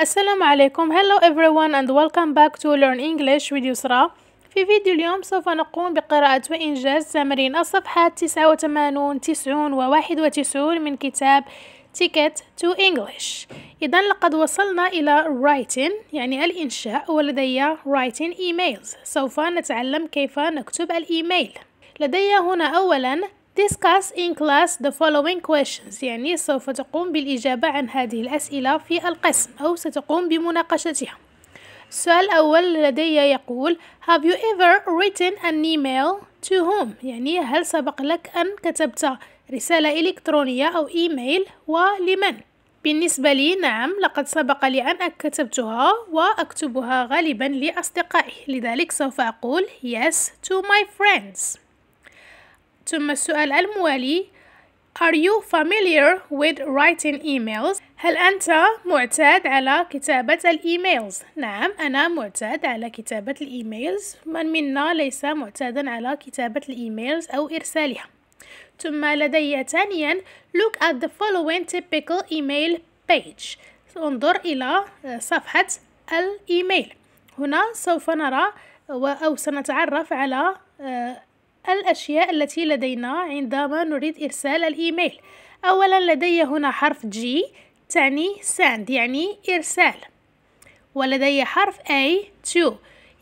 السلام عليكم hello everyone and welcome back to learn English with يسرا في فيديو اليوم سوف نقوم بقراءة وإنجاز تمرين الصفحات 89 90 و 91 من كتاب Ticket to English إذا لقد وصلنا إلى writing يعني الإنشاء ولدي writing emails سوف نتعلم كيف نكتب الإيميل لدي هنا أولا discuss in class the following questions يعني سوف تقوم بالإجابة عن هذه الأسئلة في القسم أو ستقوم بمناقشتها السؤال الأول لدي يقول Have you ever written an email to whom؟ يعني هل سبق لك أن كتبت رسالة إلكترونية أو إيميل ولمن؟ بالنسبة لي نعم لقد سبق لي أن كتبتها وأكتبها غالبا لأصدقائي لذلك سوف أقول yes to my friends ثم السؤال الموالي Are you familiar with writing emails؟ هل أنت معتاد على كتابة الإيميلز؟ نعم أنا معتاد على كتابة الإيميلز من منا ليس معتادا على كتابة الإيميلز أو إرسالها ثم لدي ثانيا Look at the following typical email page انظر إلى صفحة الإيميل هنا سوف نرى أو سنتعرف على آه، الأشياء التي لدينا عندما نريد إرسال الإيميل أولا لدي هنا حرف G تعني send يعني إرسال ولدي حرف A to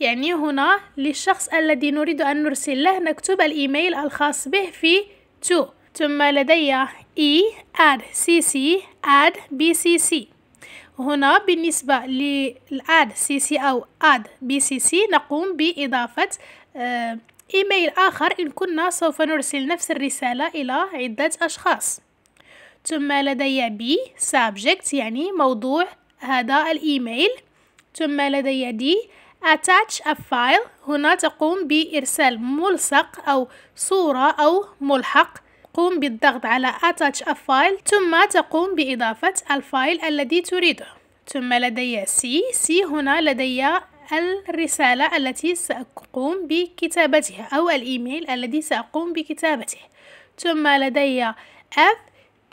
يعني هنا للشخص الذي نريد أن نرسل له نكتب الإيميل الخاص به في to ثم لدي E add cc add bcc هنا بالنسبة للاد سي سي أو اد بي سي سي نقوم بإضافة آه، إيميل آخر إن كنا سوف نرسل نفس الرسالة إلى عدة أشخاص ثم لدي بي subject يعني موضوع هذا الإيميل ثم لدي دي attach a file هنا تقوم بإرسال ملصق أو صورة أو ملحق قم بالضغط على attach a file ثم تقوم بإضافة الفايل الذي تريده ثم لدي C C هنا لدي الرسالة التي سأقوم بكتابتها أو الإيميل الذي سأقوم بكتابته ثم لدي F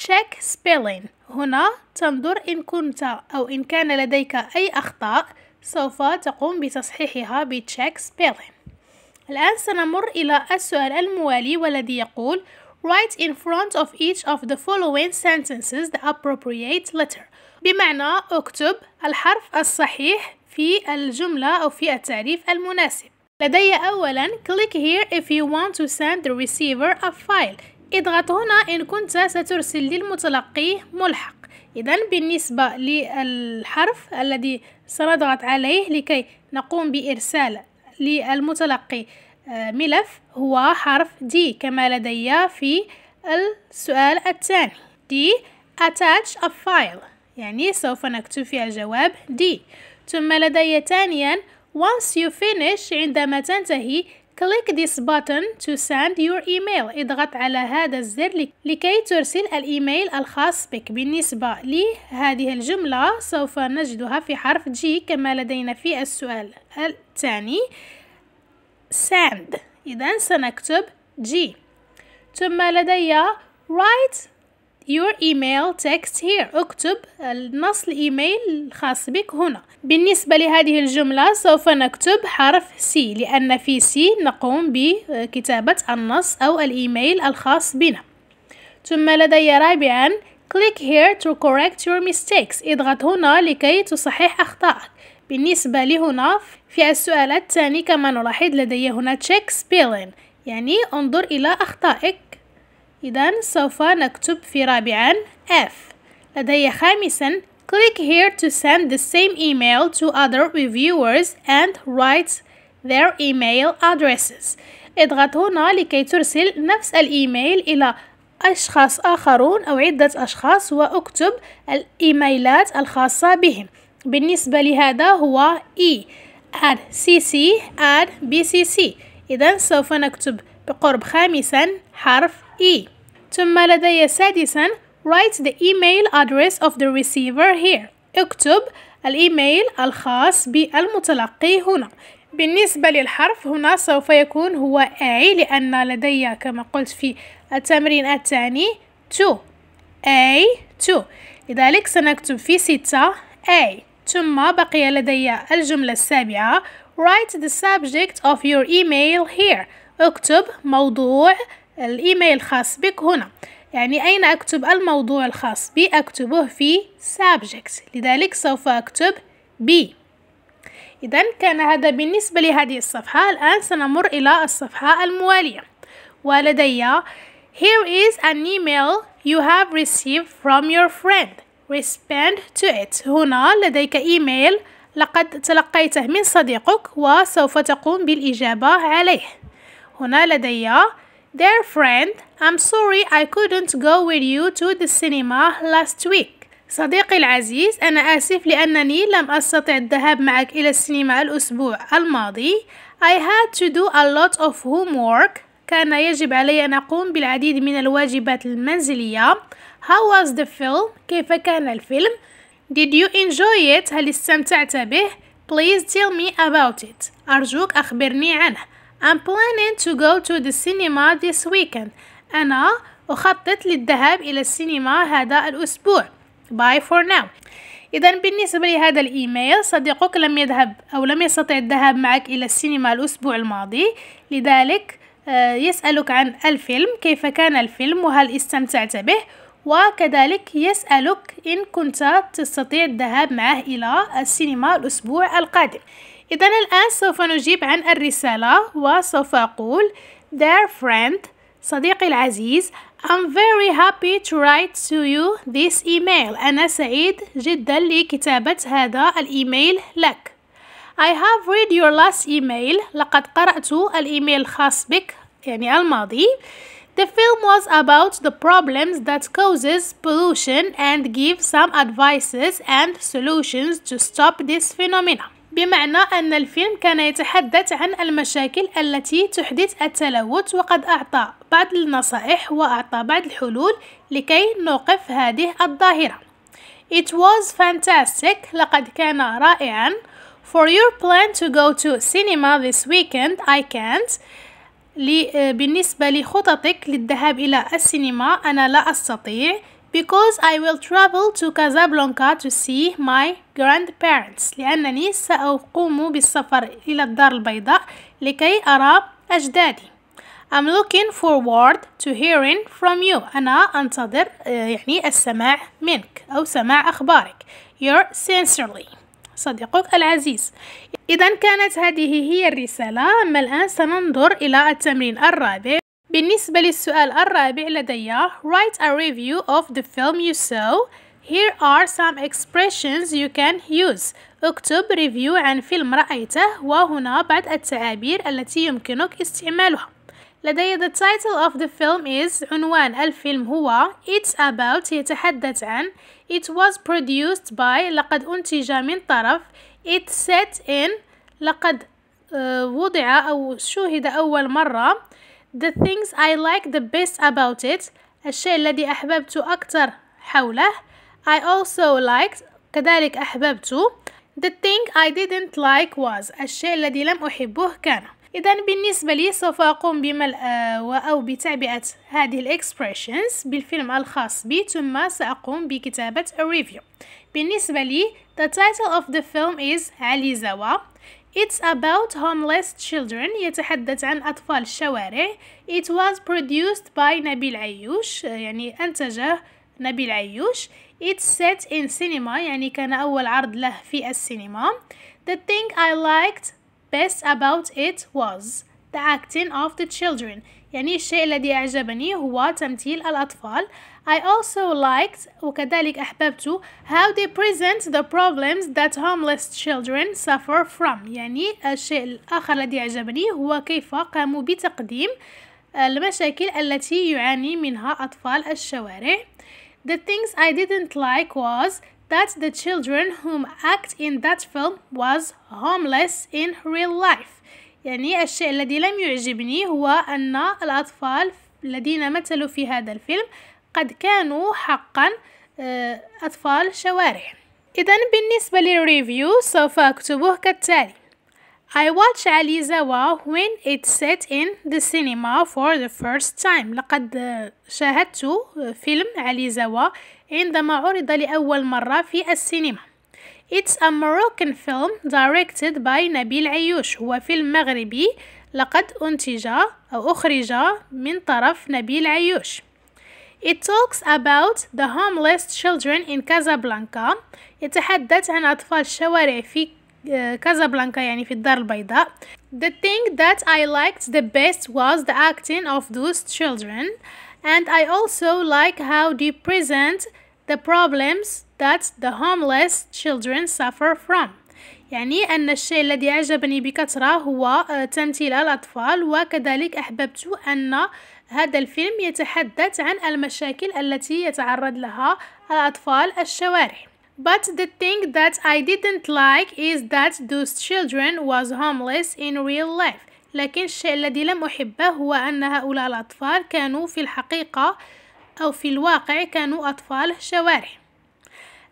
check spelling هنا تنظر إن كنت أو إن كان لديك أي أخطاء سوف تقوم بتصحيحها ب check spelling الآن سنمر إلى السؤال الموالي والذي يقول Write in front of each of the following sentences the appropriate letter بمعنى اكتب الحرف الصحيح في الجملة أو في التعريف المناسب لدي أولا click here if you want to send the receiver a file اضغط هنا إن كنت سترسل للمتلقي ملحق إذا بالنسبة للحرف الذي سنضغط عليه لكي نقوم بإرسال للمتلقي آه، ملف هو حرف D كما لدي في السؤال الثاني D attach a file يعني سوف نكتب فيها جواب دي ثم لدي ثانيا once you finish عندما تنتهي click this button to send your email اضغط على هذا الزر لكي ترسل الإيميل الخاص بك بالنسبة لهذه الجملة سوف نجدها في حرف G كما لدينا في السؤال الثاني send إذا سنكتب G ثم لدي write your email text here اكتب النص الايميل الخاص بك هنا بالنسبة لهذه الجملة سوف نكتب حرف C لأن في C نقوم بكتابة النص أو الإيميل الخاص بنا ثم لدي رابعا click here to correct your mistakes اضغط هنا لكي تصحح أخطائك بالنسبة لهنا في السؤال الثاني كما نلاحظ لدي هنا check spelling يعني انظر إلى أخطائك إذا سوف نكتب في رابعا F لدي خامسا Click here to send the same email to other reviewers and write their email addresses اضغط هنا لكي ترسل نفس الإيميل إلى أشخاص آخرون أو عدة أشخاص وأكتب الإيميلات الخاصة بهم بالنسبة لهذا هو E add cc add bcc إذا سوف نكتب بقرب خامسا حرف E ثم لدي سادسا write the email address of the receiver here اكتب الإيميل الخاص بالمتلقي هنا بالنسبة للحرف هنا سوف يكون هو A لأن لدي كما قلت في التمرين الثاني to A to لذلك سنكتب في ستة A ثم بقي لدي الجملة السابعة write the subject of your email here اكتب موضوع الإيميل الخاص بك هنا يعني أين أكتب الموضوع الخاص بي أكتبه في subject لذلك سوف أكتب بي إذا كان هذا بالنسبة لهذه الصفحة الآن سنمر إلى الصفحة الموالية ولدي Here is an email you have received from your friend respond to it هنا لديك إيميل لقد تلقيته من صديقك وسوف تقوم بالإجابة عليه هنا لدي Dear friend, I'm sorry I couldn't go with you to the cinema last week. صديقي العزيز أنا آسف لأنني لم أستطع الذهاب معك إلى السينما الأسبوع الماضي. I had to do a lot of homework. كان يجب علي أن أقوم بالعديد من الواجبات المنزلية. How was the film? كيف كان الفيلم؟ Did you enjoy it؟ هل استمتعت به؟ Please tell me about it. أرجوك أخبرني عنه. I'm planning to go to the cinema this weekend. أنا أخطط للذهاب إلى السينما هذا الأسبوع. Bye for now. إذا بالنسبة لهذا الإيميل صديقك لم يذهب أو لم يستطع الذهاب معك إلى السينما الأسبوع الماضي لذلك آه، يسألك عن الفيلم كيف كان الفيلم وهل استمتعت به وكذلك يسألك إن كنت تستطيع الذهاب معه إلى السينما الأسبوع القادم إذا الآن سوف نجيب عن الرسالة وسوف أقول Dear friend صديقي العزيز I'm very happy to write to you this email أنا سعيد جدا لكتابة هذا الإيميل لك I have read your last email لقد قرأت الإيميل الخاص بك يعني الماضي The film was about the problems that causes pollution and give some advices and solutions to stop this phenomena بمعنى أن الفيلم كان يتحدث عن المشاكل التي تحدث التلوث وقد أعطى بعض النصائح وأعطى بعض الحلول لكي نوقف هذه الظاهرة It was fantastic لقد كان رائعا For your plan to go to cinema this weekend I can't بالنسبة لخططك للذهاب إلى السينما أنا لا أستطيع because I will travel to Casablanca to see my grandparents لأنني سأقوم بالسفر إلى الدار البيضاء لكي أرى أجدادي I'm looking forward to hearing from you أنا أنتظر آه، يعني السماع منك أو سماع أخبارك Your sincerely صديقك العزيز إذا كانت هذه هي الرسالة أما الآن سننظر إلى التمرين الرابع بالنسبة للسؤال الرابع لدي write a review of the film you saw here are some expressions you can use اكتب review عن فيلم رأيته وهنا بعض التعابير التي يمكنك استعمالها لدي the title of the film is عنوان الفيلم هو It's about يتحدث عن It was produced by لقد أنتج من طرف It's set in لقد آه، وضع أو شوهد أول مرة The things I like the best about it الشيء الذي أحببت أكثر حوله I also liked كذلك أحببت The thing I didn't like was الشيء الذي لم أحبه كان إذا بالنسبة لي سوف أقوم بملء آه، أو بتعبئة هذه الإكسبريشنز بالفيلم الخاص بي ثم سأقوم بكتابة الريفيو بالنسبة لي the title of the film is علي It's about homeless children يتحدث عن أطفال الشوارع It was produced by نبيل عيوش يعني أنتجه نبيل عيوش It's set in cinema يعني كان أول عرض له في السينما The thing I liked best about it was the acting of the children يعني الشيء الذي أعجبني هو تمثيل الأطفال I also liked وكذلك أحببت how they present the problems that homeless children suffer from يعني الشيء الآخر الذي أعجبني هو كيف قاموا بتقديم المشاكل التي يعاني منها أطفال الشوارع The things I didn't like was that the children whom act in that film was homeless in real life يعني الشيء الذي لم يعجبني هو أن الأطفال الذين مثلوا في هذا الفيلم قد كانوا حقا آه، أطفال شوارع إذا بالنسبة للريفيو سوف أكتبه كالتالي I watched Alizawa when it set in the cinema for the first time لقد شاهدت فيلم عليزاوا عندما عرض لأول مرة في السينما It's a Moroccan film directed by Nabil Ayouch. هو فيلم مغربي لقد أنتج أو أخرج من طرف نبيل عيوش It talks about the homeless children in Casablanca يتحدث عن أطفال الشوارع في كازابلانكا يعني في الدار البيضاء The thing that I liked the best was the acting of those children and I also like how they present the problems that the homeless children suffer from يعني أن الشيء الذي أعجبني بكثرة هو آه، تمثيل الأطفال وكذلك أحببت أن هذا الفيلم يتحدث عن المشاكل التي يتعرض لها الأطفال الشوارع But the thing that I didn't like is that those children was homeless in real life لكن الشيء الذي لم أحبه هو أن هؤلاء الأطفال كانوا في الحقيقة أو في الواقع كانوا أطفال شوارع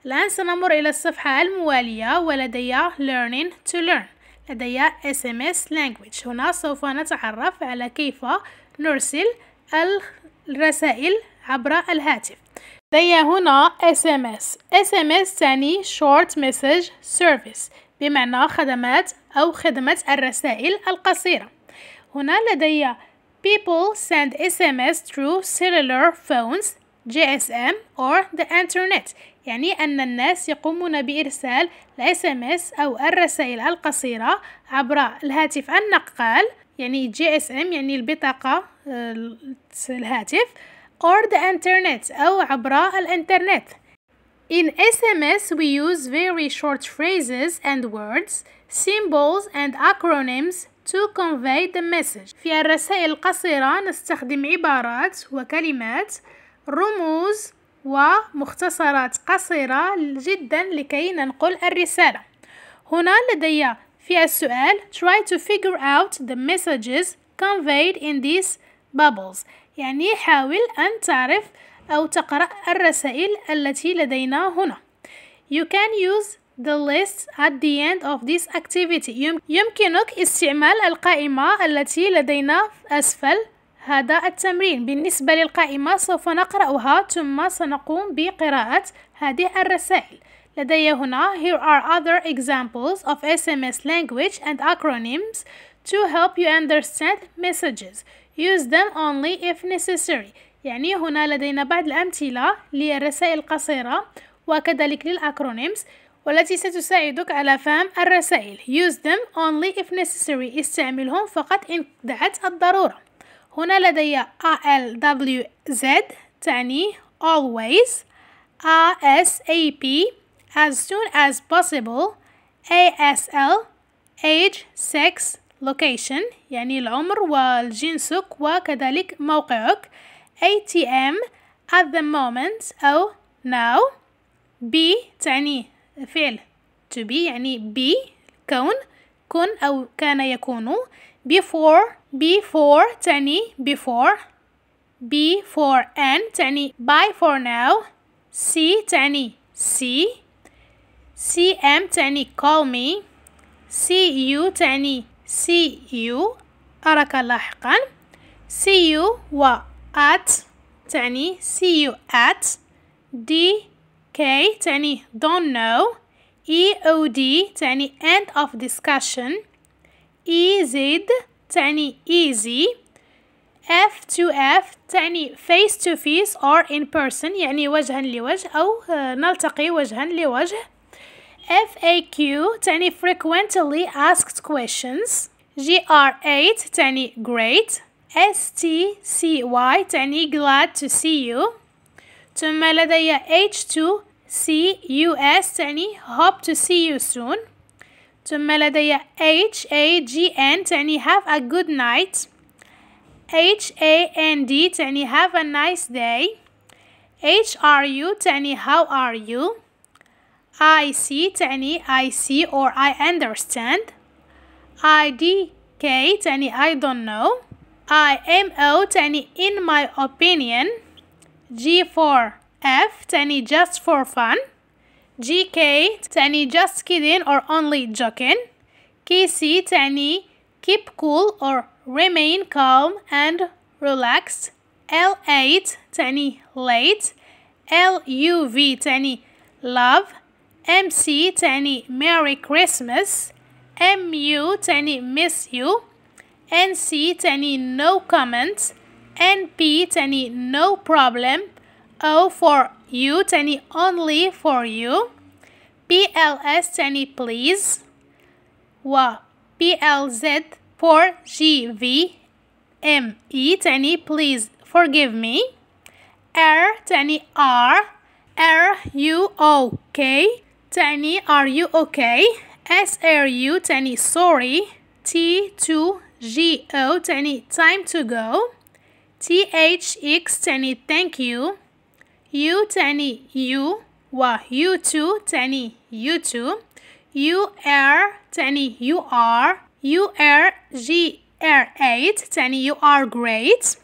الآن سنمر إلى الصفحة الموالية ولدي Learning to Learn لدي SMS Language هنا سوف نتعرف على كيف نرسل الرسائل عبر الهاتف لدي هنا SMS SMS تعني Short Message Service بمعنى خدمات أو خدمة الرسائل القصيرة هنا لدي People send SMS through cellular phones GSM or the internet يعني أن الناس يقومون بإرسال SMS أو الرسائل القصيرة عبر الهاتف النقال يعني GSM يعني البطاقة الهاتف or the internet أو عبر الإنترنت In SMS we use very short phrases and words, symbols and acronyms to convey the message في الرسائل القصيرة نستخدم عبارات وكلمات رموز ومختصرات قصيرة جدا لكي ننقل الرسالة هنا لدي في السؤال try to figure out the messages conveyed in these bubbles يعني حاول أن تعرف أو تقرأ الرسائل التي لدينا هنا you can use the list at the end of this activity يمكنك استعمال القائمة التي لدينا أسفل هذا التمرين بالنسبة للقائمة سوف نقرأها ثم سنقوم بقراءة هذه الرسائل لدي هنا here are other examples of SMS language and acronyms to help you understand messages use them only if necessary يعني هنا لدينا بعض الأمثلة للرسائل القصيرة وكذلك للأكرونيمز والتي ستساعدك على فهم الرسائل use them only if necessary استعملهم فقط إن دعت الضرورة هنا لدي ALWZ تعني always ASAP as soon as possible ASL age sex location يعني العمر والجنسك وكذلك موقعك ATM at the moment أو now B تعني فعل to be يعني be كون كن أو كان يكون before before تعني before before and تعني by for now see تعني see cm تعني call me see you تعني see you أراك لاحقا see you و at تعني see you at d كي تعني don't know EOD تعني end of discussion EZ تعني easy f to f تعني face to face or in person يعني وجها لوجه أو نلتقي وجها لوجه FAQ تعني frequently asked questions GR8 تعني great STCY تعني glad to see you to لدي H2CUS تعني hope to see you soon To لدي H-A-G-N تعني have a good night H-A-N-D تعني have a nice day H-R-U تعني how are you I-C تعني I see or I understand I-D-K تعني I don't know I-M-O تعني in my opinion G four, F تاني just for fun GK تاني just kidding or only joking KC تاني keep cool or remain calm and relaxed L8 تاني late LUV تاني love MC تاني Merry Christmas MU تاني miss you NC تاني no comments N P Tenny, no problem O for you Tenny, only for you P L S Tenny, please P L Z. for G V M E Tenny, please forgive me R تاني R R U O K Tenny, are you okay S R U Tenny, sorry T 2 G O Tenny time to go THX tani thank you. You tani you. Wa you too tani you too. UR tani you are. URGR8 tani you are great.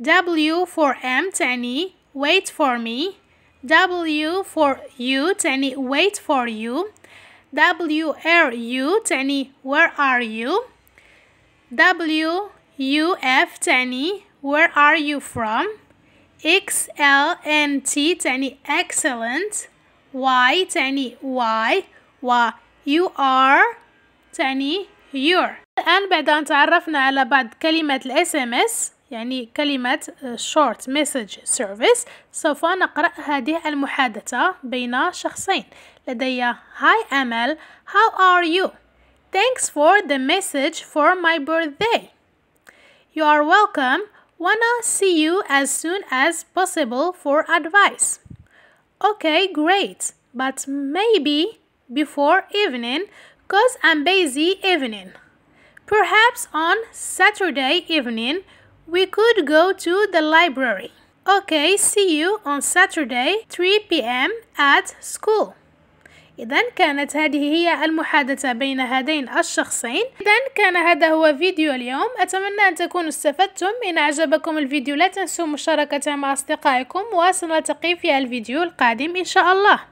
W for M tani wait for me. W for you tani wait for you. WRU tani where are you? W U F Tani where are you from? XLNT تعني excellent Y تعني Y. و you are تعني your الآن بعد أن تعرفنا على بعض كلمات SMS يعني كلمة uh, short message service سوف نقرأ هذه المحادثة بين شخصين لدي Hi Amal how are you thanks for the message for my birthday you are welcome Wanna see you as soon as possible for advice. Okay, great, but maybe before evening, cause I'm busy evening. Perhaps on Saturday evening, we could go to the library. Okay, see you on Saturday 3 p.m. at school. إذا كانت هذه هي المحادثة بين هذين الشخصين إذا كان هذا هو فيديو اليوم أتمنى أن تكونوا استفدتم إن أعجبكم الفيديو لا تنسوا مشاركته مع أصدقائكم وسنلتقي في الفيديو القادم إن شاء الله